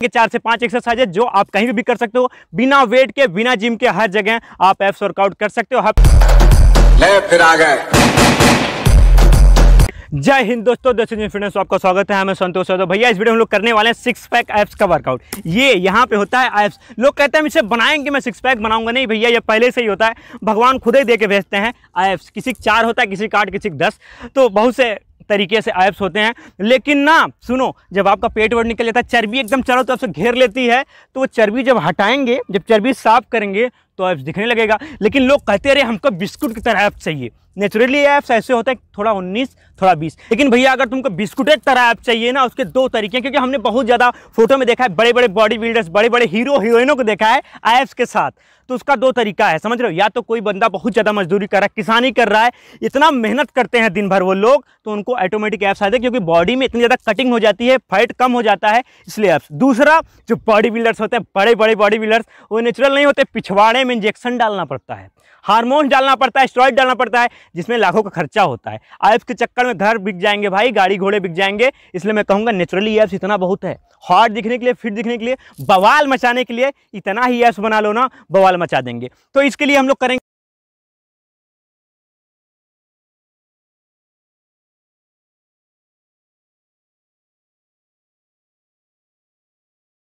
के चार से पांच एक्सरसाइज है जो आप कहीं भी, कर सकते हो बिना वेट के बिना जिम के हर जगह आप एप्स वर्कआउट कर सकते हो ले फिर आ गए जय हिंद दोस्तों दर्शन फ्रेंड्स आपका स्वागत है हमें संतोष यादव भैया इस वीडियो हम लोग करने वाले हैं सिक्स पैक एप्स का वर्कआउट ये यहाँ पे होता है एप्स लोग कहते हैं इसे बनाएंगे मैं सिक्स पैक बनाऊंगा नहीं भैया ये पहले से ही होता है भगवान खुद ही दे के भेजते हैं एप्स किसी चार होता है किसी का आठ किसी दस तो बहुत से तरीके से आयप्स होते हैं लेकिन ना सुनो जब आपका पेट वर्ड निकल जाता है चर्बी एकदम चारों तरफ से घेर लेती है तो वो चर्बी जब हटाएंगे जब चर्बी साफ करेंगे तो ऐप्स दिखने लगेगा लेकिन लोग कहते रहे हमको बिस्कुट की तरह ऐप चाहिए नेचुरली ऐप्स ऐसे होते हैं थोड़ा उन्नीस थोड़ा बीस लेकिन भैया अगर तुमको बिस्कुट की तरह ऐप चाहिए ना उसके दो तरीके क्योंकि हमने बहुत ज़्यादा फोटो में देखा है बड़े बड़े बॉडी बिल्डर्स बड़े बड़े हीरो हीरोइनों को देखा है ऐप्स के साथ तो उसका दो तरीका है समझ रहे हो या तो कोई बंदा बहुत ज़्यादा मजदूरी कर रहा है किसानी कर रहा है इतना मेहनत करते हैं दिन भर वो लोग तो उनको ऑटोमेटिक ऐप्स आते हैं क्योंकि बॉडी में इतनी ज़्यादा कटिंग हो जाती है फैट कम हो जाता है इसलिए ऐप्स दूसरा जो बॉडी बिल्डर्स होते हैं बड़े बड़े बॉडी बिल्डर्स वो नेचुरल नहीं होते पिछवाड़े में इंजेक्शन डालना पड़ता है हार्मोन डालना पड़ता है स्ट्रॉइड डालना पड़ता है जिसमें लाखों का खर्चा होता है ऐप्स के चक्कर में घर बिक जाएंगे भाई गाड़ी घोड़े बिक जाएंगे इसलिए मैं कहूँगा नेचुरली ऐप्स इतना बहुत है हॉट दिखने के लिए फिट दिखने के लिए बवाल मचाने के लिए इतना ही ऐप्स बना लो ना बवाल मचा देंगे तो इसके लिए हम लोग करेंगे